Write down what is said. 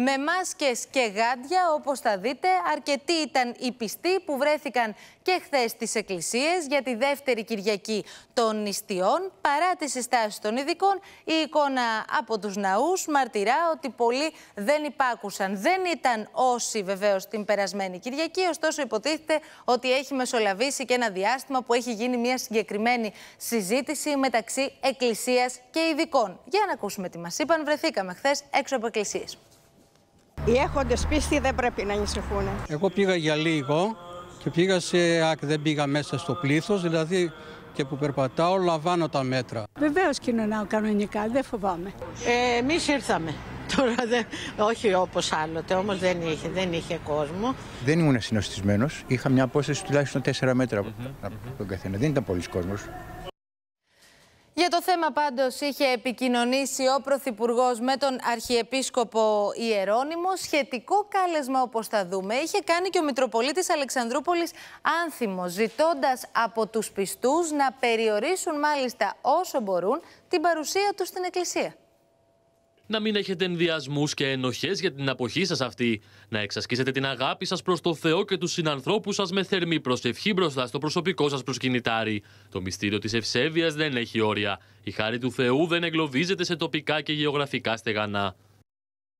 με μάσκες και γάντια, όπως θα δείτε. Αρκετοί ήταν οι πιστοί που βρέθηκαν και χθες στις εκκλησίες για τη δεύτερη Κυριακή των νηστιών. Παρά τις συστάσεις των ειδικών, η εικόνα από τους ναούς μαρτυρά ότι πολλοί δεν υπάκουσαν. Δεν ήταν όσοι βεβαίως την περασμένη Κυριακή, ωστόσο υποτίθεται ότι έχει μεσολαβήσει και ένα διάστημα που έχει γίνει μια συγκεκριμένη συζήτηση μεταξύ εκκλησίας και ειδικών. Για να ακούσουμε τι μας είπαν, βρεθήκαμε χθες έξω από εκκλησίες. Οι έχοντες πίστη δεν πρέπει να ανησυχούν. Εγώ πήγα για λίγο και πήγα σε δεν πήγα μέσα στο πλήθος, δηλαδή και που περπατάω λαμβάνω τα μέτρα. Βεβαίως κοινωνάω κανονικά, δεν φοβάμαι. Ε, εμείς ήρθαμε. Τώρα δεν, όχι όπως άλλοτε, όμως δεν είχε, δεν είχε κόσμο. Δεν ήμουν συνοστισμένος. είχα μια απόσταση τουλάχιστον 4 μέτρα από τον καθένα. Δεν ήταν πολλοί κόσμος. Για το θέμα πάντως είχε επικοινωνήσει ο Πρωθυπουργός με τον Αρχιεπίσκοπο Ιερώνυμο. Σχετικό κάλεσμα όπως θα δούμε είχε κάνει και ο Μητροπολίτης Αλεξανδρούπολης Άνθιμο ζητώντας από τους πιστούς να περιορίσουν μάλιστα όσο μπορούν την παρουσία τους στην Εκκλησία να μην έχετε ενδιασμούς και ενοχές για την αποχή σας αυτή, να εξασκήσετε την αγάπη σας προς το Θεό και τους συνανθρώπους σας με θερμή προσευχή μπροστά στο προσωπικό σας προσκυνητάρι. Το μυστήριο της ευσέβειας δεν έχει όρια. Η χάρη του Θεού δεν εγκλωβίζεται σε τοπικά και γεωγραφικά στεγανά.